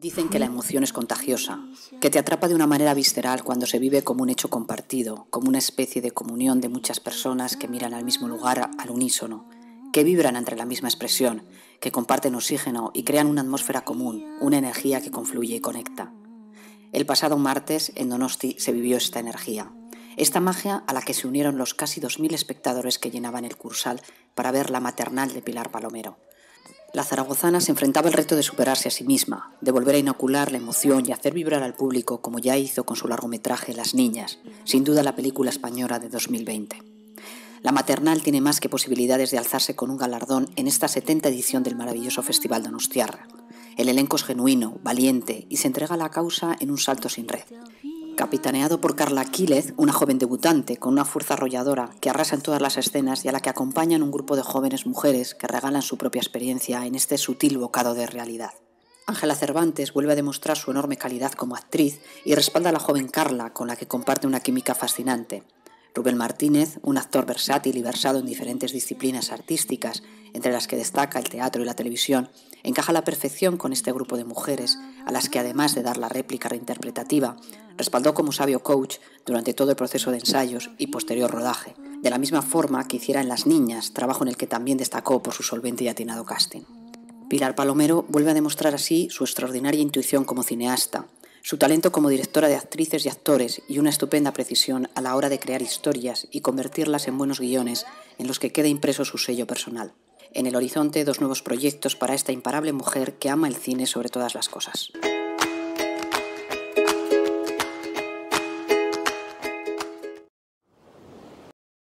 Dicen que la emoción es contagiosa, que te atrapa de una manera visceral cuando se vive como un hecho compartido, como una especie de comunión de muchas personas que miran al mismo lugar al unísono, que vibran entre la misma expresión, que comparten oxígeno y crean una atmósfera común, una energía que confluye y conecta. El pasado martes en Donosti se vivió esta energía, esta magia a la que se unieron los casi 2.000 espectadores que llenaban el cursal para ver la maternal de Pilar Palomero. La zaragozana se enfrentaba al reto de superarse a sí misma, de volver a inocular la emoción y hacer vibrar al público como ya hizo con su largometraje Las Niñas, sin duda la película española de 2020. La maternal tiene más que posibilidades de alzarse con un galardón en esta 70 edición del maravilloso Festival Donostiarra. El elenco es genuino, valiente y se entrega a la causa en un salto sin red capitaneado por Carla Aquiles, una joven debutante con una fuerza arrolladora que arrasa en todas las escenas y a la que acompañan un grupo de jóvenes mujeres que regalan su propia experiencia en este sutil bocado de realidad. Ángela Cervantes vuelve a demostrar su enorme calidad como actriz y respalda a la joven Carla, con la que comparte una química fascinante. Rubén Martínez, un actor versátil y versado en diferentes disciplinas artísticas, entre las que destaca el teatro y la televisión, encaja a la perfección con este grupo de mujeres, a las que además de dar la réplica reinterpretativa, respaldó como sabio coach durante todo el proceso de ensayos y posterior rodaje, de la misma forma que hiciera en Las Niñas, trabajo en el que también destacó por su solvente y atinado casting. Pilar Palomero vuelve a demostrar así su extraordinaria intuición como cineasta, su talento como directora de actrices y actores y una estupenda precisión a la hora de crear historias y convertirlas en buenos guiones en los que queda impreso su sello personal. En el horizonte, dos nuevos proyectos para esta imparable mujer que ama el cine sobre todas las cosas.